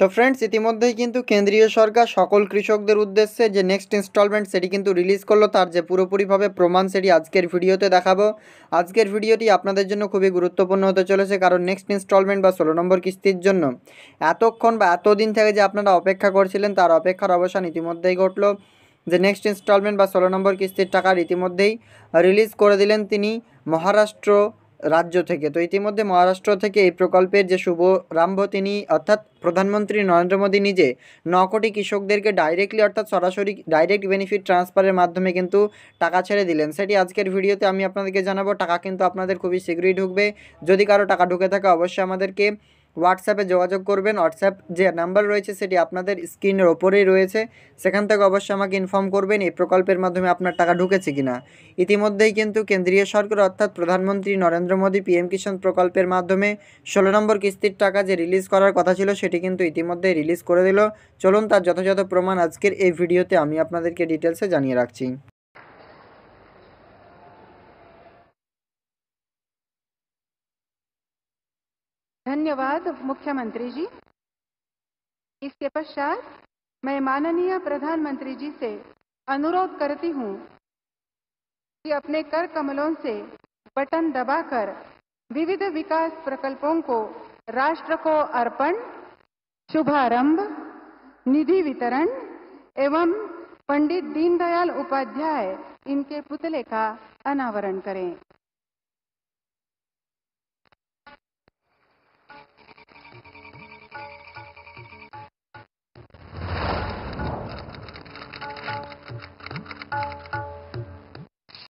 তো ফ্রেন্ডস ইতিমধ্যেই কিন্তু কেন্দ্রীয় সরকার সকল কৃষকদের উদ্দেশ্যে যে নেক্সট ইনস্টলমেন্ট সেটি কিন্তু রিলিজ করলো তার যে পুরোপুরিভাবে প্রমাণ সেটি আজকের ভিডিওতে দেখাবো আজকের ভিডিওটি আপনাদের জন্য খুবই গুরুত্বপূর্ণ হতে চলেছে কারণ নেক্সট ইনস্টলমেন্ট বা ষোলো নম্বর কিস্তির জন্য এতক্ষণ বা এতদিন থেকে যে আপনারা অপেক্ষা করছিলেন তার অপেক্ষার অবসান ইতিমধ্যেই ঘটলো যে নেক্সট ইনস্টলমেন্ট বা ষোলো নম্বর কিস্তির টাকার ইতিমধ্যেই রিলিজ করে দিলেন তিনি মহারাষ্ট্র রাজ্য থেকে তো ইতিমধ্যে মহারাষ্ট্র থেকে এই প্রকল্পের যে শুভ রাম্ভ তিনি অর্থাৎ প্রধানমন্ত্রী নরেন্দ্র মোদী নিজে ন কোটি কৃষকদেরকে ডাইরেক্টলি অর্থাৎ সরাসরি ডাইরেক্ট বেনিফিট ট্রান্সফারের মাধ্যমে কিন্তু টাকা ছেড়ে দিলেন সেটি আজকের ভিডিওতে আমি আপনাদেরকে জানাবো টাকা কিন্তু আপনাদের খুবই শীঘ্রই ঢুকবে যদি কারো টাকা ঢুকে থাকে অবশ্যই আমাদেরকে হোয়াটসঅ্যাপে যোগাযোগ করবেন হোয়াটসঅ্যাপ যে নাম্বার রয়েছে সেটি আপনাদের স্ক্রিনের ওপরেই রয়েছে সেখান থেকে অবশ্যই আমাকে ইনফর্ম করবেন এই প্রকল্পের মাধ্যমে আপনার টাকা ঢুকেছে কিনা ইতিমধ্যেই কিন্তু কেন্দ্রীয় সরকার অর্থাৎ প্রধানমন্ত্রী নরেন্দ্র মোদী পিএম কিষাণ প্রকল্পের মাধ্যমে ষোলো নম্বর কিস্তির টাকা যে রিলিজ করার কথা ছিল সেটি কিন্তু ইতিমধ্যেই রিলিজ করে দিল চলুন তার যথাযথ প্রমাণ আজকের এই ভিডিওতে আমি আপনাদেরকে ডিটেলসে জানিয়ে রাখছি धन्यवाद मुख्यमंत्री जी इसके पश्चात मैं माननीय प्रधानमंत्री जी से अनुरोध करती हूँ कि अपने कर कमलों से बटन दबाकर विविध विकास प्रकल्पों को राष्ट्र को अर्पण शुभारंभ निधि वितरण एवं पंडित दीनदयाल उपाध्याय इनके पुतले का अनावरण करें